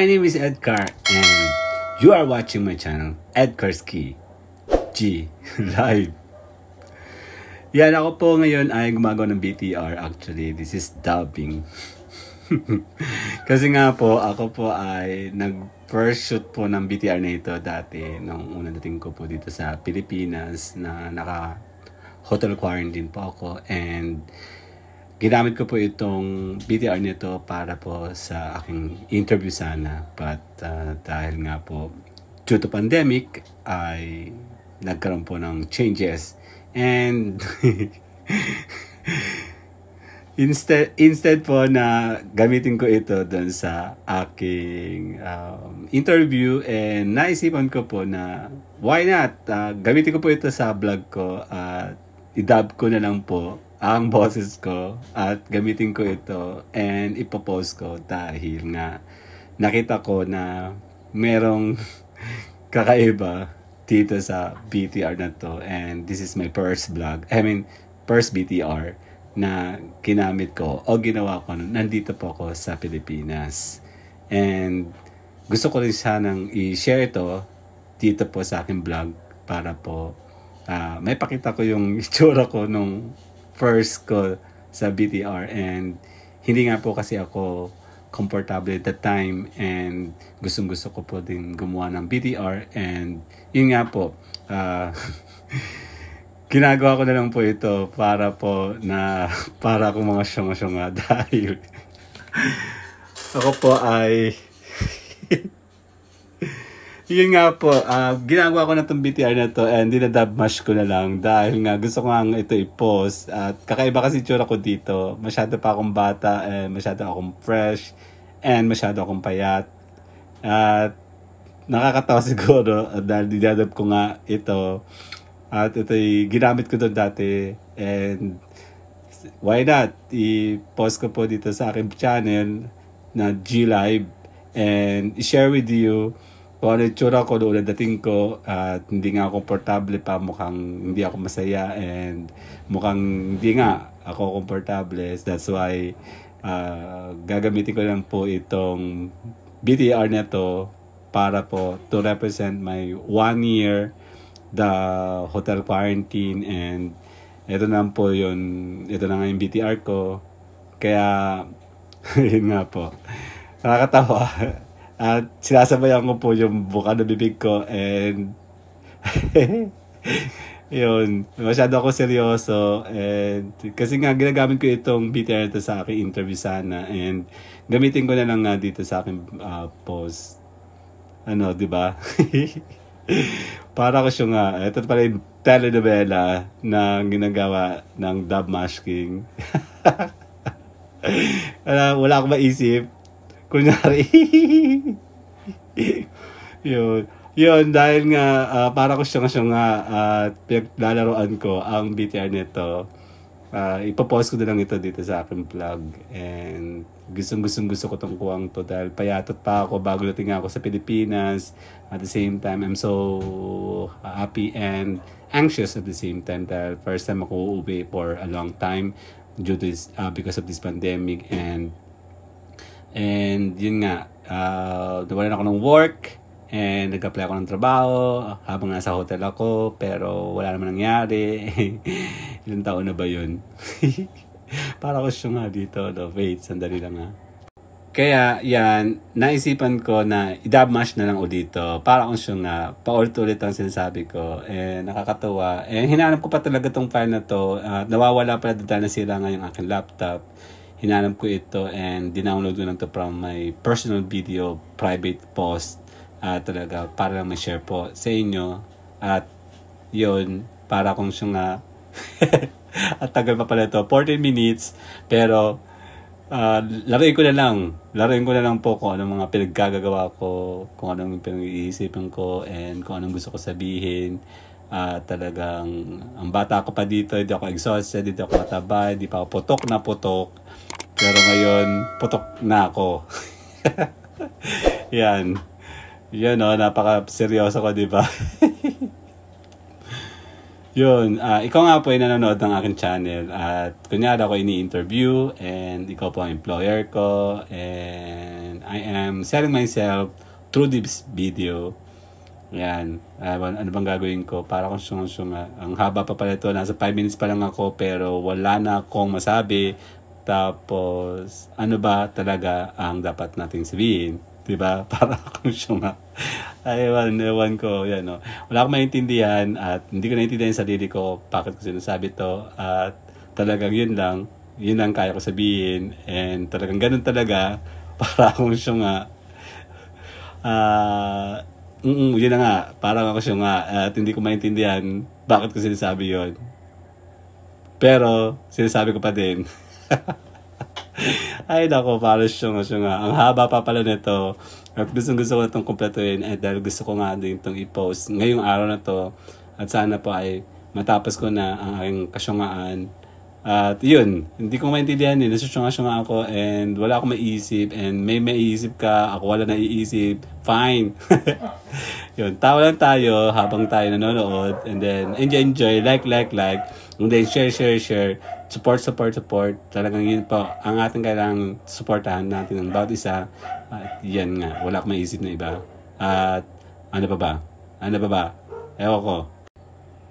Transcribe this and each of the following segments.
My name is Edgar and you are watching my channel, Edgar's Key G Live. Yan, ako po ngayon ay gumagawa ng BTR actually. This is dubbing. Kasi nga po, ako po ay nag-first shoot po ng BTR na ito dati nung una dating ko po dito sa Pilipinas na naka hotel quarantine po ako and ginamit ko po itong BTR nito para po sa aking interview sana. But uh, dahil nga po due to pandemic ay nagkaroon po ng changes. And instead instead po na gamitin ko ito doon sa aking um, interview and eh, naisipan ko po na why not uh, gamitin ko po ito sa vlog ko at uh, idab ko na lang po ang boses ko at gamitin ko ito and ipopost ko dahil nga nakita ko na merong kakaiba dito sa BTR na to and this is my first vlog I mean first BTR na kinamit ko o ginawa ko nandito po ako sa Pilipinas and gusto ko rin sanang i-share ito dito po sa aking vlog para po uh, ah, may pakita ko yung itsura ko nung first ko sa BTR and hindi nga po kasi ako comfortable at that time and gustong gusto ko po din gumawa ng BTR and yun nga po uh, ginagawa ko na lang po ito para po na para akong mga syunga-syunga dahil ako po ay yun nga po, uh, ginagawa ko na itong BTR na to and dinadab mash ko na lang dahil nga gusto ko nga ito i-post at kakaiba kasi tsura ko dito. Masyado pa akong bata, and masyado akong fresh, and masyado akong payat. At nakakatawa siguro dahil dinadab ko nga ito. At ito ay ginamit ko doon dati and why not? I-post ko po dito sa aking channel na G-Live and i share with you kung ano itsura ko doon na dating ko at hindi nga komportable pa mukhang hindi ako masaya and mukhang hindi nga ako komportable that's why uh, gagamitin ko lang po itong BTR na to para po to represent my one year the hotel quarantine and ito na po yun ito na nga yung BTR ko kaya yun nga po nakakatawa at sinasabayan ko po yung buka na bibig ko and yun, masyado ako seryoso and kasi nga ginagamit ko itong BTR to sa aking interview sana and gamitin ko na lang nga dito sa aking uh, post. Ano, di ba? Para ko siya nga, ah, ito pala yung telenovela na ginagawa ng dub masking. wala, wala akong maisip. Kunyari. yun. Yun, dahil nga uh, para ko siyang siyang uh, ah, ah, lalaroan ko ang BTR nito. Uh, ipopost ko na lang ito dito sa akin vlog. And gustong gustong gusto ko tong kuwang to dahil payatot pa ako bago dating ako sa Pilipinas. At the same time, I'm so happy and anxious at the same time dahil first time ako uuwi for a long time due to this, uh, because of this pandemic and And yun nga, uh, nawalan ako ng work and nag-apply ako ng trabaho habang nasa hotel ako pero wala naman nangyari. Ilang taon na ba yun? Para ko siya nga dito. No? Wait, sandali lang ha. Kaya yan, naisipan ko na i idabmash na lang o dito. Para kung siya nga, paulit-ulit ang sinasabi ko. Eh, nakakatawa. Eh, hinahanap ko pa talaga tong file na to. Uh, nawawala pala dahil na sila ngayong aking laptop hinanap ko ito and dinownload ko lang to from my personal video, private post, uh, talaga, para lang ma-share po sa inyo. At yon para kung siya nga, ah, at tagal pa pala ito, 14 minutes, pero uh, laruin ko na lang. Laruin ko na lang po kung anong mga pinaggagawa ko, kung anong pinag-iisipan ko, and kung anong gusto ko sabihin uh, talagang ang bata ko pa dito, hindi ako exhausted, hindi ako mataba, hindi pa ako putok na putok. Pero ngayon, putok na ako. Yan. Yan o, oh, napaka-seryoso ko, di ba? Yun, uh, ikaw nga po ay nanonood ng akin channel at kunyari ako ini-interview and ikaw po ang employer ko and I am selling myself through this video yan. Uh, ano bang gagawin ko? Para kung sunga-sunga. Ang haba pa pala ito. Nasa 5 minutes pa lang ako pero wala na akong masabi. Tapos, ano ba talaga ang dapat nating sabihin? Diba? Para kung sunga. Ay, ewan, ewan ko. Yan, no? Wala akong maintindihan at hindi ko naintindihan sa sarili ko. Bakit ko sinasabi to? At talagang yun lang. Yun ang kaya ko sabihin. And talagang ganun talaga. Para kung sunga. Ah... Uh, Mm, yun na nga. Parang ako siya nga. Ah, at hindi ko maintindihan bakit ko sinasabi yon Pero, sinasabi ko pa din. Ay, nako, parang siya nga, siya nga. Ang haba pa pala nito. At gustong gusto ko na itong kumpletuhin. Eh, dahil gusto ko nga din itong i-post ngayong araw na to. At sana po ay matapos ko na ang aking kasyungaan at yun, hindi ko maintindihan yun. Nasusyong nga ako and wala akong maiisip and may maiisip ka, ako wala iisip. Fine. yun, tawa lang tayo habang tayo nanonood and then enjoy, enjoy, like, like, like. And then share, share, share. Support, support, support. Talagang yun po ang ating kailangang supportahan natin ng bawat isa. At yan nga, wala akong maiisip na iba. At ano pa ba? Ano pa ba? Ewan ko.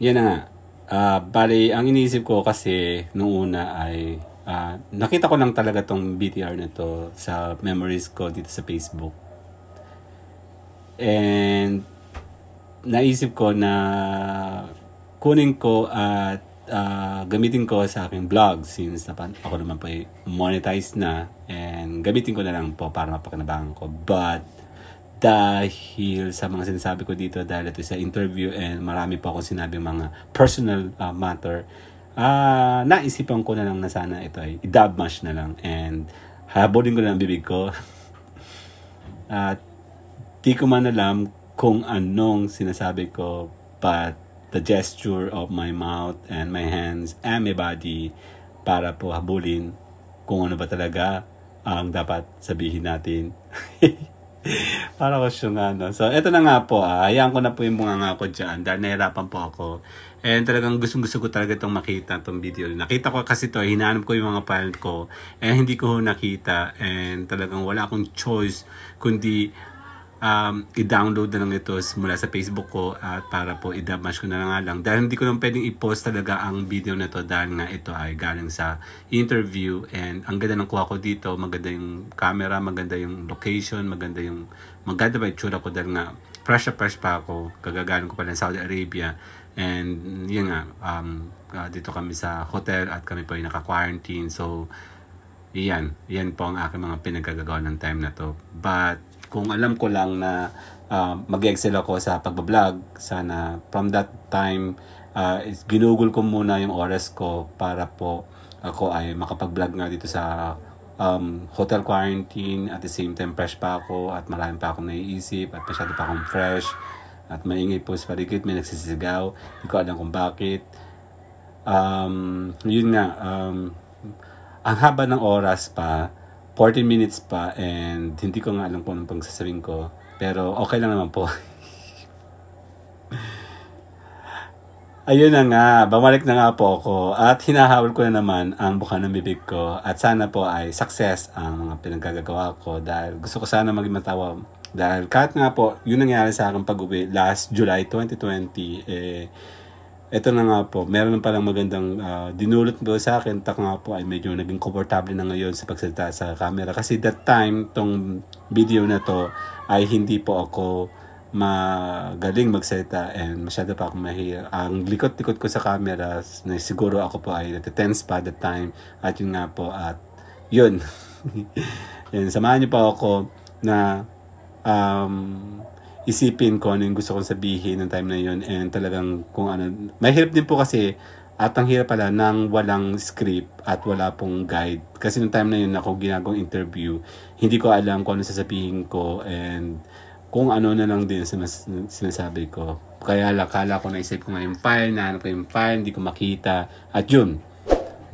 Yan na nga. Uh, ah, bali, ang iniisip ko kasi nung una ay uh, nakita ko lang talaga tong BTR na to sa memories ko dito sa Facebook. And naisip ko na kunin ko at uh, gamitin ko sa aking vlog since napan ako naman po monetized na and gamitin ko na lang po para mapakinabangan ko. But dahil sa mga sinasabi ko dito dahil ito sa interview and marami pa ako sinabi mga personal uh, matter uh, naisipan ko na lang na sana ito ay mash na lang and habulin ko na lang bibig ko at uh, di ko man alam kung anong sinasabi ko but the gesture of my mouth and my hands and my body para po habulin kung ano ba talaga ang dapat sabihin natin Para question nga, no? So, eto na nga po, ah. Hayaan ko na po yung mga nga ko dyan dahil nahirapan po ako. And talagang gustong gusto ko talaga itong makita, itong video. Nakita ko kasi to eh. hinahanap ko yung mga parent ko. And hindi ko nakita. And talagang wala akong choice kundi um, i-download na lang ito mula sa Facebook ko at para po i-damash ko na lang lang. Dahil hindi ko lang pwedeng i-post talaga ang video na to dahil nga ito ay galing sa interview and ang ganda ng kuha ko dito, maganda yung camera, maganda yung location, maganda yung maganda ba itsura ko dahil nga fresh na fresh pa ako, kagagaling ko pa sa Saudi Arabia and yun nga, um, uh, dito kami sa hotel at kami po ay naka-quarantine so Iyan, iyan po ang aking mga pinagkagagawa ng time na to. But kung alam ko lang na uh, mag-excel ako sa pagbablog, sana from that time, uh, ginugol ko muna yung oras ko para po ako ay makapag-vlog nga dito sa um, hotel quarantine. At the same time, fresh pa ako at marami pa akong naiisip at masyado pa akong fresh. At maingay po sa paligid, may nagsisigaw. Hindi ko alam kung bakit. Um, yun nga, um, ang haba ng oras pa, 40 minutes pa and hindi ko nga alam po anong pagsasabihin ko. Pero okay lang naman po. Ayun na nga, bumalik na nga po ako at hinahawal ko na naman ang buka ng bibig ko at sana po ay success ang mga pinagkagagawa ko dahil gusto ko sana maging matawa dahil kahit nga po, yun nangyari sa akin pag-uwi last July 2020 eh ito na nga po, meron pa lang magandang uh, dinulot mo sa akin. Tak nga po ay medyo naging komportable na ngayon sa pagsalita sa camera. Kasi that time, tong video na to, ay hindi po ako magaling magsalita and masyado pa akong mahir. Ang likot-likot ko sa camera, na siguro ako po ay natitense pa that time. At yun nga po, at yun. and samahan niyo po ako na um, isipin ko ano yung gusto kong sabihin ng time na yun and talagang kung ano. May Mahirap din po kasi at ang hirap pala nang walang script at wala pong guide. Kasi nung time na yun ako ginagawang interview, hindi ko alam kung ano sasabihin ko and kung ano na lang din sinas- sinasabi ko. Kaya lakala ko na naisip ko nga yung file, nahanap ko yung file, hindi ko makita. At yun,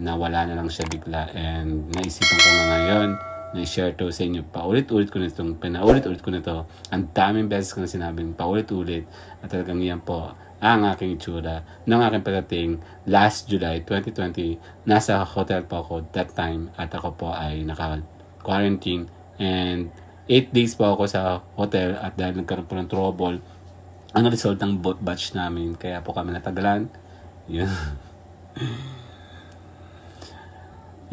nawala na lang siya bigla and naisipan ko na ngayon na-share to sa inyo. Paulit-ulit ko na itong, pinaulit-ulit ko na ito. Ang daming beses ko na sinabing paulit-ulit. At talagang yan po ang aking itsura ng aking pagdating last July 2020. Nasa hotel po ako that time at ako po ay naka-quarantine and 8 days po ako sa hotel at dahil nagkaroon po ng trouble ang result ng both batch namin kaya po kami natagalan. Yun.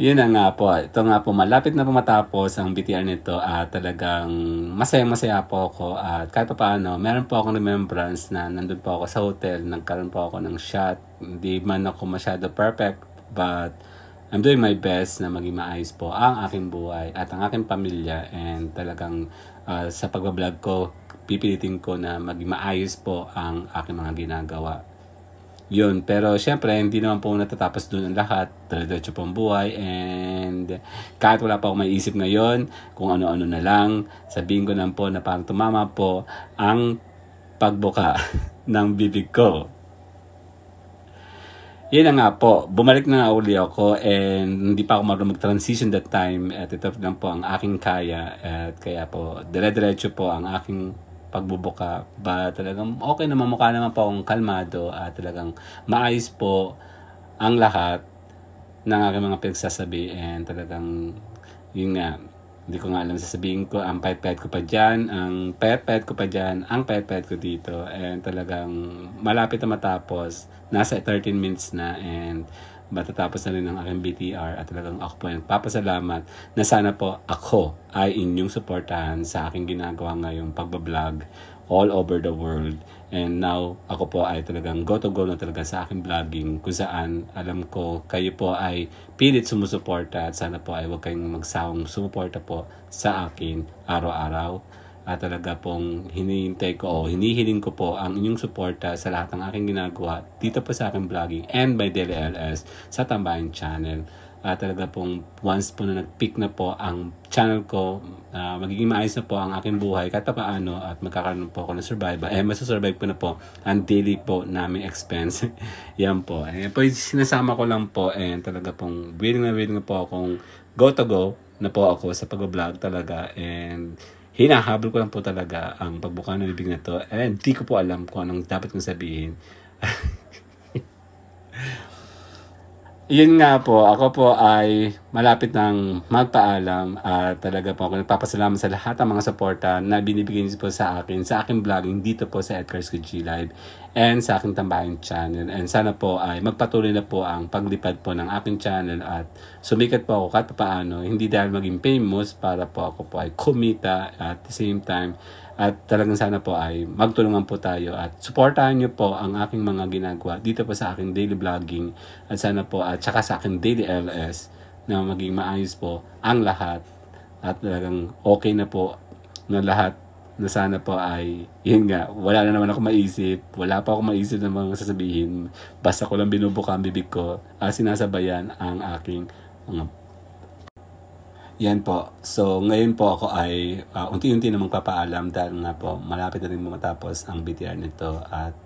Yun na nga po. Ito nga po, malapit na po matapos ang BTR nito at talagang masaya-masaya po ako at kahit pa paano, meron po akong remembrance na nandun po ako sa hotel, nagkaroon po ako ng shot. Hindi man ako masyado perfect but I'm doing my best na maging maayos po ang aking buhay at ang aking pamilya and talagang uh, sa pagbablog ko, pipilitin ko na maging maayos po ang aking mga ginagawa. Yun, pero syempre, hindi naman po natatapos doon ang lahat. Diretso pong buhay and kahit wala pa akong maiisip ngayon, kung ano-ano na lang, sabihin ko naman po na parang tumama po ang pagbuka ng bibig ko. Yun na nga po, bumalik na nga uli ako and hindi pa ako marunong mag-transition that time at ito lang po ang aking kaya at kaya po dire-diretso po ang aking pagbubuka ba talagang okay naman mukha naman po akong kalmado at uh, talagang maayos po ang lahat ng aking mga pinagsasabi and talagang yun nga hindi ko nga alam sasabihin ko ang pet ko pa dyan ang pet ko pa dyan ang pet-pet ko dito and talagang malapit na matapos nasa 13 minutes na and matatapos na rin ang aking BTR at talagang ako po ay nagpapasalamat na sana po ako ay inyong suportahan sa aking ginagawa ngayong pagbablog all over the world. And now, ako po ay talagang go to go na talaga sa aking vlogging kung saan alam ko kayo po ay pilit sumusuporta at sana po ay huwag kayong magsawang sumuporta po sa akin araw-araw uh, talaga pong hinihintay ko o hinihiling ko po ang inyong suporta sa lahat ng aking ginagawa dito po sa aking vlogging and by Daily LS sa Tambayan Channel. Uh, talaga pong once po na nag-pick na po ang channel ko, uh, magiging maayos na po ang aking buhay kata paano at magkakaroon po ako ng survival. Eh, masusurvive po na po ang daily po naming expense. Yan po. Eh, po sinasama ko lang po and eh, talaga pong willing na willing na po akong go to go na po ako sa pag-vlog talaga and hinahabol ko lang po talaga ang pagbuka ng bibig na to. And di ko po alam kung anong dapat kong sabihin. Yun nga po, ako po ay malapit ng magpaalam at talaga po ako nagpapasalamat sa lahat ng mga suporta na binibigyan niyo po sa akin, sa aking vlogging dito po sa Edgar's QG Live and sa aking tambahin channel. And sana po ay magpatuloy na po ang paglipad po ng aking channel at sumikat po ako kahit paano, hindi dahil maging famous para po ako po ay kumita at the same time at talagang sana po ay magtulungan po tayo at supportahan niyo po ang aking mga ginagawa dito po sa aking daily vlogging at sana po at saka sa aking daily LS na maging maayos po ang lahat at talagang okay na po na lahat na sana po ay, yun nga, wala na naman ako maisip, wala pa ako maisip ng mga sasabihin, basta ko lang binubuka ang bibig ko, at ah, sinasabayan ang aking mga yan po. So, ngayon po ako ay uh, unti-unti na magpapaalam dahil nga po, malapit na rin matapos ang BTR nito at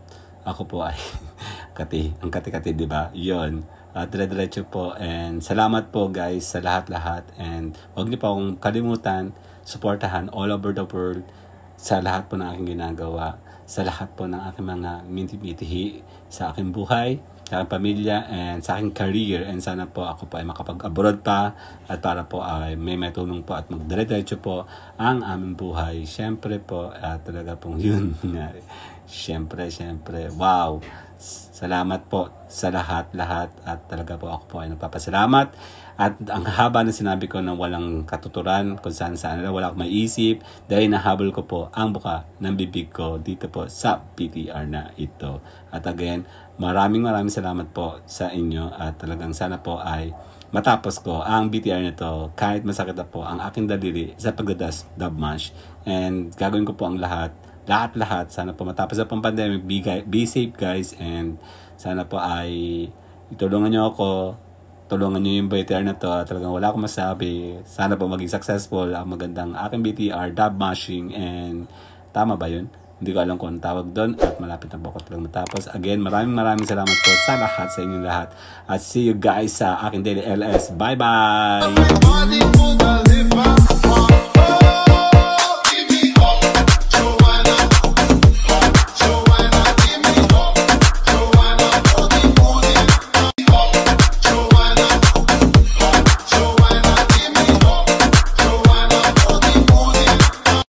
ako po ay kati, ang kati-kati, di ba? Yun. Uh, dire-diretso po and salamat po guys sa lahat-lahat and huwag niyo pa akong kalimutan, supportahan all over the world sa lahat po ng aking ginagawa, sa lahat po ng aking mga mintimitihi sa aking buhay, sa aking pamilya, and sa aking career. And sana po ako po ay makapag-abroad pa at para po ay may matulong po at magdiretso po ang aming buhay. Siyempre po, at talaga pong yun. siyempre, siyempre. Wow! Salamat po sa lahat-lahat at talaga po ako po ay nagpapasalamat at ang haba na sinabi ko na walang katuturan kung saan saan na wala akong maisip dahil nahabol ko po ang buka ng bibig ko dito po sa PTR na ito. At again, maraming maraming salamat po sa inyo at talagang sana po ay matapos ko ang BTR nito kahit masakit na po ang aking daliri sa pagdadas dub mash and gagawin ko po ang lahat lahat-lahat sana po matapos na pong pandemic be, be safe guys and sana po ay itulungan nyo ako tulungan nyo yung BTR na to. Talagang wala akong masabi. Sana po maging successful ang magandang aking BTR, dab mashing, and tama ba yun? Hindi ko alam kung tawag doon at malapit na po ako matapos. Again, maraming maraming salamat po sa lahat, sa inyong lahat. At see you guys sa aking Daily LS. Bye-bye!